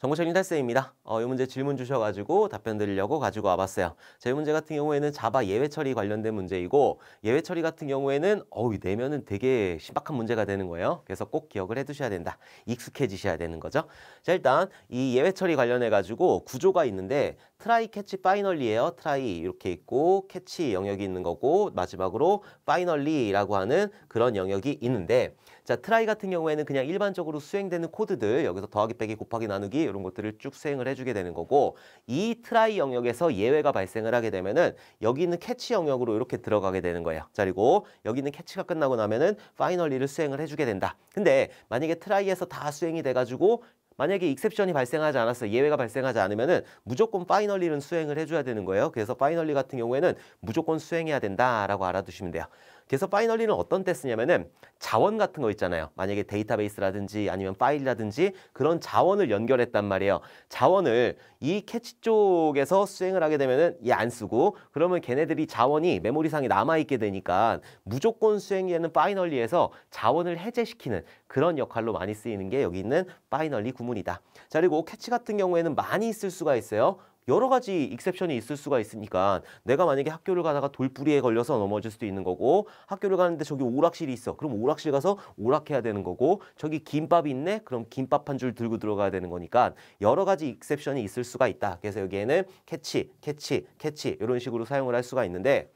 정보책임 탈세입니다 어, 이 문제 질문 주셔가지고 답변 드리려고 가지고 와봤어요. 제 문제 같은 경우에는 자바 예외 처리 관련된 문제이고 예외 처리 같은 경우에는 어우 내면은 되게 심박한 문제가 되는 거예요. 그래서 꼭 기억을 해두셔야 된다. 익숙해지셔야 되는 거죠. 자 일단 이 예외 처리 관련해가지고 구조가 있는데 트라이 캐치 파이널리에요 트라이 이렇게 있고 캐치 영역이 있는 거고 마지막으로 파이널리라고 하는 그런 영역이 있는데 자, 트라이 같은 경우에는 그냥 일반적으로 수행되는 코드들 여기서 더하기 빼기 곱하기 나누기 이런 것들을 쭉 수행을 해주게 되는 거고 이 트라이 영역에서 예외가 발생을 하게 되면은 여기 있는 캐치 영역으로 이렇게 들어가게 되는 거예요. 자, 그리고 여기 있는 캐치가 끝나고 나면은 파이널리를 수행을 해주게 된다. 근데 만약에 트라이에서 다 수행이 돼가지고 만약에 익셉션이 발생하지 않았어 예외가 발생하지 않으면은 무조건 파이널리는 수행을 해줘야 되는 거예요. 그래서 파이널리 같은 경우에는 무조건 수행해야 된다라고 알아두시면 돼요. 그래서 파이널리는 어떤 때 쓰냐면은 자원 같은 거 있잖아요. 만약에 데이터베이스라든지 아니면 파일이라든지 그런 자원을 연결했단 말이에요. 자원을 이 캐치 쪽에서 수행을 하게 되면은 얘안 쓰고 그러면 걔네들이 자원이 메모리상에 남아있게 되니까 무조건 수행되는 파이널리에서 자원을 해제시키는 그런 역할로 많이 쓰이는 게 여기 있는 파이널리 구문 가문이다. 자, 그리고 캐치 같은 경우에는 많이 있을 수가 있어요. 여러 가지 익셉션이 있을 수가 있으니까 내가 만약에 학교를 가다가 돌부리에 걸려서 넘어질 수도 있는 거고 학교를 가는데 저기 오락실이 있어 그럼 오락실 가서 오락해야 되는 거고 저기 김밥이 있네 그럼 김밥 한 줄 들고 들어가야 되는 거니까 여러 가지 익셉션이 있을 수가 있다 그래서 여기에는 캐치 캐치 캐치 이런 식으로 사용을 할 수가 있는데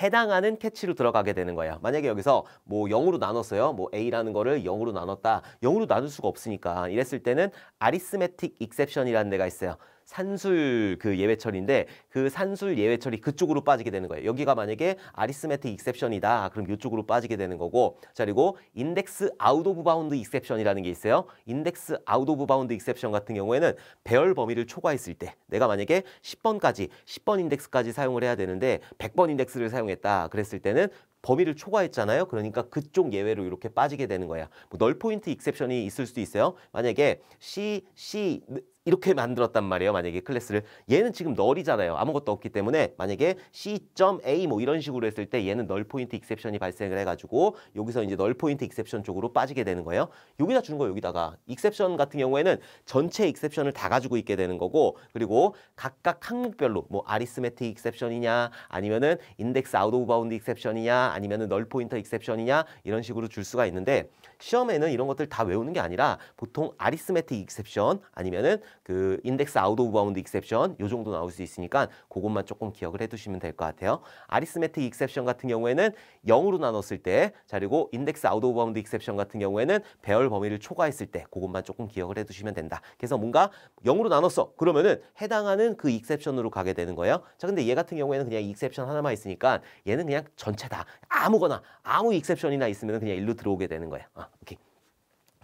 해당하는 캐치로 들어가게 되는 거예요. 만약에 여기서 뭐 0으로 나눴어요. 뭐 A라는 거를 0으로 나눴다. 0으로 나눌 수가 없으니까 이랬을 때는 아리스메틱 익셉션이라는 데가 있어요. 산술 그 예외처리인데 그 산술 예외처리 그쪽으로 빠지게 되는 거예요. 여기가 만약에 아리스메틱 익셉션이다. 그럼 이쪽으로 빠지게 되는 거고 자 그리고 인덱스 아웃 오브 바운드 익셉션이라는 게 있어요. 인덱스 아웃 오브 바운드 익셉션 같은 경우에는 배열 범위를 초과했을 때 내가 만약에 10번까지 10번 인덱스까지 사용을 해야 되는데 100번 인덱스를 사용했다 그랬을 때는 범위를 초과했잖아요. 그러니까 그쪽 예외로 이렇게 빠지게 되는 거야. 뭐 널포인트 익셉션이 있을 수도 있어요. 만약에 C, C, 이렇게 만들었단 말이에요. 만약에 클래스를 얘는 지금 널이잖아요. 아무것도 없기 때문에 만약에 c.a 뭐 이런 식으로 했을 때 얘는 널 포인트 익셉션이 발생을 해가지고 여기서 이제 널 포인트 익셉션 쪽으로 빠지게 되는 거예요. 여기다 주는 거 여기다가 익셉션 같은 경우에는 전체 익셉션을 다 가지고 있게 되는 거고 그리고 각각 항목별로 뭐 아리스메틱 익셉션이냐 아니면은 인덱스 아웃 오브 바운드 익셉션이냐 아니면은 널포인트 익셉션이냐 이런 식으로 줄 수가 있는데 시험에는 이런 것들 다 외우는 게 아니라 보통 아리스메틱 익셉션 아니면은 그 인덱스 아웃 오브 바운드 익셉션 요 정도 나올 수 있으니까 그것만 조금 기억을 해두시면 될 것 같아요. 아리스메틱 익셉션 같은 경우에는 0으로 나눴을 때 자, 그리고 인덱스 아웃 오브 바운드 익셉션 같은 경우에는 배열 범위를 초과했을 때 그것만 조금 기억을 해두시면 된다. 그래서 뭔가 0으로 나눴어. 그러면은 해당하는 그 익셉션으로 가게 되는 거예요. 자, 근데 얘 같은 경우에는 그냥 익셉션 하나만 있으니까 얘는 그냥 전체다. 아무거나 아무 익셉션이나 있으면 그냥 일로 들어오게 되는 거예요. 아, 오케이.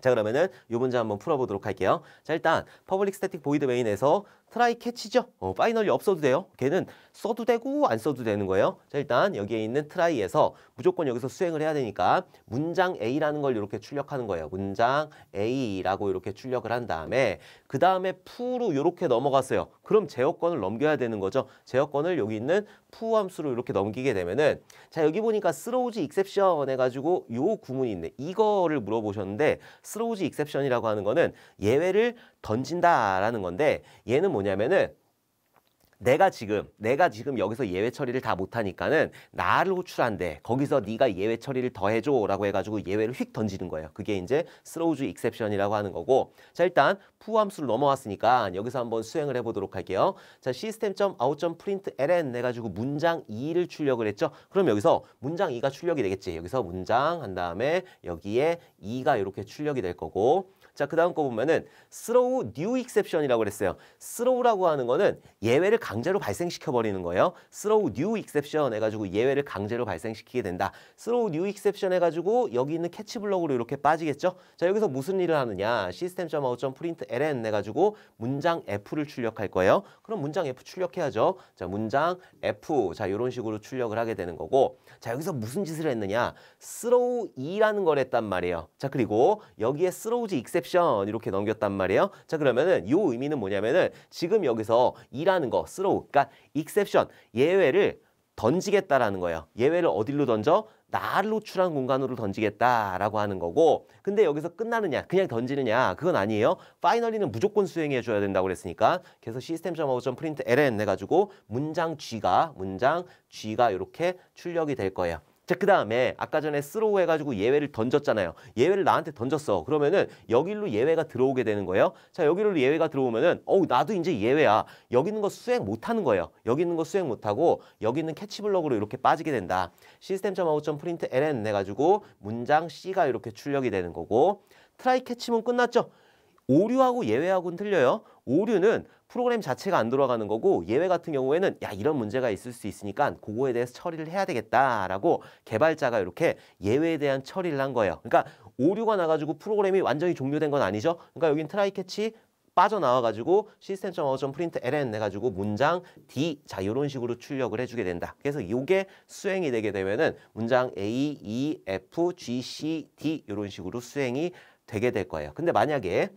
자 그러면은 이 문제 한번 풀어보도록 할게요. 자 일단 퍼블릭 스태틱 보이드 메인에서 트라이 캐치죠. 어, 파이널이 없어도 돼요. 걔는 써도 되고 안 써도 되는 거예요. 자 일단 여기에 있는 트라이에서 무조건 여기서 수행을 해야 되니까 문장 A라는 걸 이렇게 출력하는 거예요. 문장 A라고 이렇게 출력을 한 다음에 그 다음에 푸로 이렇게 넘어갔어요. 그럼 제어권을 넘겨야 되는 거죠. 제어권을 여기 있는 푸 함수로 이렇게 넘기게 되면은 자 여기 보니까 스로우즈 익셉션 해가지고 요 구문이 있네. 이거를 물어보셨는데 스로우즈 익셉션이라고 하는 거는 예외를 던진다라는 건데 얘는 뭐냐면은 내가 지금 내가 지금 여기서 예외 처리를 다 못하니까는 나를 호출한대 거기서 네가 예외 처리를 더 해줘라고 해가지고 예외를 휙 던지는 거예요. 그게 이제 스로우즈 익셉션이라고 하는 거고 자 일단 푸 함수를 넘어왔으니까 여기서 한번 수행을 해보도록 할게요. 자 시스템 점 아웃 점 프린트 ln 내가지고 문장 2를 출력을 했죠. 그럼 여기서 문장 2가 출력이 되겠지. 여기서 문장 한 다음에 여기에 2가 이렇게 출력이 될 거고 자, 그 다음 거 보면은 throw new exception이라고 그랬어요. throw라고 하는 거는 예외를 강제로 발생시켜 버리는 거예요. throw new exception 해가지고 예외를 강제로 발생시키게 된다. throw new exception 해가지고 여기 있는 캐치 블럭으로 이렇게 빠지겠죠. 자, 여기서 무슨 일을 하느냐. system.out.print ln 해가지고 문장 F를 출력할 거예요. 그럼 문장 F 출력해야죠. 자, 문장 F. 자, 이런 식으로 출력을 하게 되는 거고. 자, 여기서 무슨 짓을 했느냐. throw E라는 걸 했단 말이에요. 자, 그리고 여기에 throw exception 인셉션 이렇게 넘겼단 말이에요. 자 그러면은 이 의미는 뭐냐면은 지금 여기서 이라는 거 쓰러우 그러니까 익셉션 예외를 던지겠다라는 거예요. 예외를 어디로 던져? 나를 노출한 공간으로 던지겠다라고 하는 거고 근데 여기서 끝나느냐 그냥 던지느냐 그건 아니에요 파이널리는 무조건 수행해 줘야 된다고 그랬으니까 그래서 시스템 점하고 프린트 ln 해가지고 문장 g가 문장 g가 이렇게 출력이 될 거예요 자, 그 다음에 아까 전에 쓰로우 해가지고 예외를 던졌잖아요. 예외를 나한테 던졌어. 그러면은 여기로 예외가 들어오게 되는 거예요. 자, 여기로 예외가 들어오면은 어우 나도 이제 예외야. 여기 있는 거 수행 못하는 거예요. 여기 있는 거 수행 못하고 여기 있는 캐치 블럭으로 이렇게 빠지게 된다. 시스템.out.print ln 해가지고 문장 C가 이렇게 출력이 되는 거고 트라이 캐치문 끝났죠? 오류하고 예외하고는 틀려요. 오류는 프로그램 자체가 안 돌아가는 거고 예외 같은 경우에는 야 이런 문제가 있을 수 있으니까 그거에 대해서 처리를 해야 되겠다라고 개발자가 이렇게 예외에 대한 처리를 한 거예요. 그러니까 오류가 나가지고 프로그램이 완전히 종료된 건 아니죠. 그러니까 여긴 트라이 캐치 빠져나와가지고 시스템.out.print ln 해가지고 문장 D 자 이런 식으로 출력을 해주게 된다. 그래서 이게 수행이 되게 되면은 문장 A, E, F, G, C, D 이런 식으로 수행이 되게 될 거예요. 근데 만약에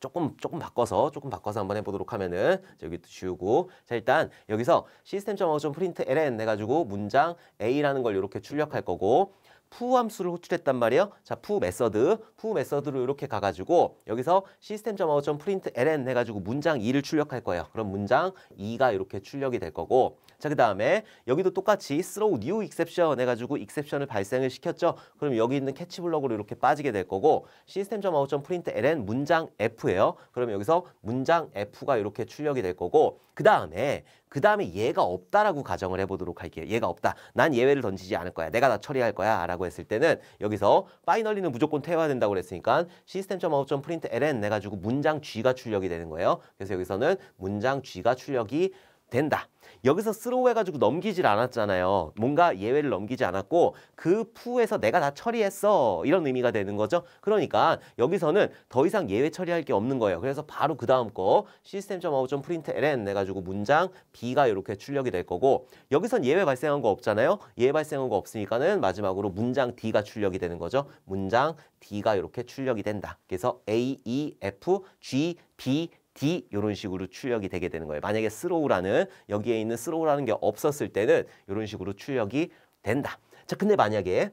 조금 조금 바꿔서 조금 바꿔서 한번 해보도록 하면은 여기 지우고 자 일단 여기서 시스템.어좀 점 프린트 ln 해가지고 문장 a라는 걸 이렇게 출력할 거고 푸 함수를 호출했단 말이에요. 자, 푸 메서드, 푸 메서드로 이렇게 가가지고 여기서 시스템점 u t 프린트 l n 해가지고 문장 2를 출력할 거예요. 그럼 문장 2가 이렇게 출력이 될 거고 자, 그 다음에 여기도 똑같이 throw new exception 해가지고 exception을 발생을 시켰죠. 그럼 여기 있는 캐치 블럭으로 이렇게 빠지게 될 거고 system.out.println 문장 F예요. 그럼 여기서 문장 F가 이렇게 출력이 될 거고 그 다음에 그 다음에 얘가 없다라고 가정을 해보도록 할게요. 얘가 없다. 난 예외를 던지지 않을 거야. 내가 다 처리할 거야. 라고 했을 때는 여기서 파이널리는 무조건 태워야 된다고 그랬으니까 system.out.println 해가지고 문장 G가 출력이 되는 거예요. 그래서 여기서는 문장 G가 출력이 된다. 여기서 스 o w 해가지고 넘기질 않았잖아요. 뭔가 예외를 넘기지 않았고 그 푸에서 내가 다 처리했어 이런 의미가 되는 거죠. 그러니까 여기서는 더 이상 예외 처리할 게 없는 거예요. 그래서 바로 그 다음 거 system.out.println 해가지고 문장 B가 이렇게 출력이 될 거고 여기선 예외 발생한 거 없잖아요. 예외 발생한 거 없으니까는 마지막으로 문장 D가 출력이 되는 거죠. 문장 D가 이렇게 출력이 된다. 그래서 A, E, F, G, B, D 이런 식으로 출력이 되게 되는 거예요. 만약에 스로우라는 여기에 있는 스로우라는 게 없었을 때는 이런 식으로 출력이 된다. 자, 근데 만약에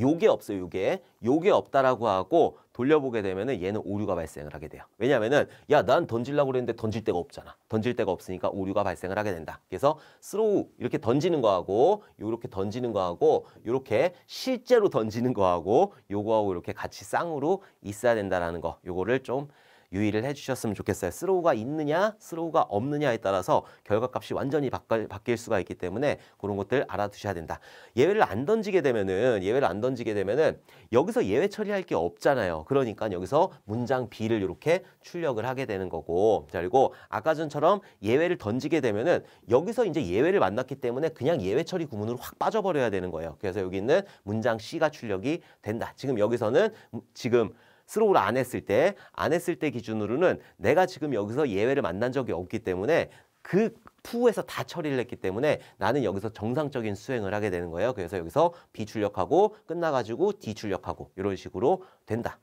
요게 없어요, 요게. 요게 없다라고 하고 돌려보게 되면은 얘는 오류가 발생을 하게 돼요. 왜냐면은 야, 난 던질라고 그랬는데 던질 데가 없잖아. 던질 데가 없으니까 오류가 발생을 하게 된다. 그래서 스로우 이렇게 던지는 거하고 요렇게 던지는 거하고 요렇게 실제로 던지는 거하고 요거하고 이렇게 같이 쌍으로 있어야 된다라는 거. 요거를 좀 유의를 해주셨으면 좋겠어요. 스로우가 있느냐 스로우가 없느냐에 따라서 결과값이 완전히 바뀔, 바뀔 수가 있기 때문에 그런 것들 알아두셔야 된다. 예외를 안 던지게 되면은 예외를 안 던지게 되면은 여기서 예외 처리할 게 없잖아요. 그러니까 여기서 문장 B를 이렇게 출력을 하게 되는 거고 자 그리고 아까 전처럼 예외를 던지게 되면은 여기서 이제 예외를 만났기 때문에 그냥 예외 처리 구문으로 확 빠져버려야 되는 거예요. 그래서 여기 있는 문장 C가 출력이 된다. 지금 여기서는 음, 지금 스로우를 안 했을 때, 안 했을 때 기준으로는 내가 지금 여기서 예외를 만난 적이 없기 때문에 그 푸에서 다 처리를 했기 때문에 나는 여기서 정상적인 수행을 하게 되는 거예요. 그래서 여기서 B 출력하고 끝나가지고 D 출력하고 이런 식으로 된다.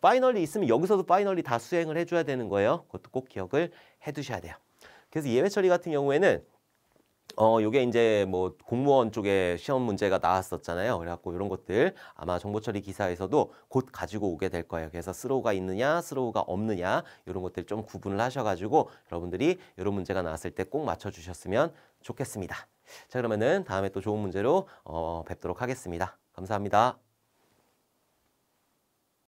파이널리 있으면 여기서도 파이널리 다 수행을 해줘야 되는 거예요. 그것도 꼭 기억을 해두셔야 돼요. 그래서 예외 처리 같은 경우에는 어, 요게 이제 뭐 공무원 쪽에 시험 문제가 나왔었잖아요. 그래갖고 이런 것들 아마 정보처리 기사에서도 곧 가지고 오게 될 거예요. 그래서 스로우가 있느냐, 스로우가 없느냐, 이런 것들 좀 구분을 하셔가지고 여러분들이 이런 문제가 나왔을 때 꼭 맞춰주셨으면 좋겠습니다. 자, 그러면은 다음에 또 좋은 문제로 어, 뵙도록 하겠습니다. 감사합니다.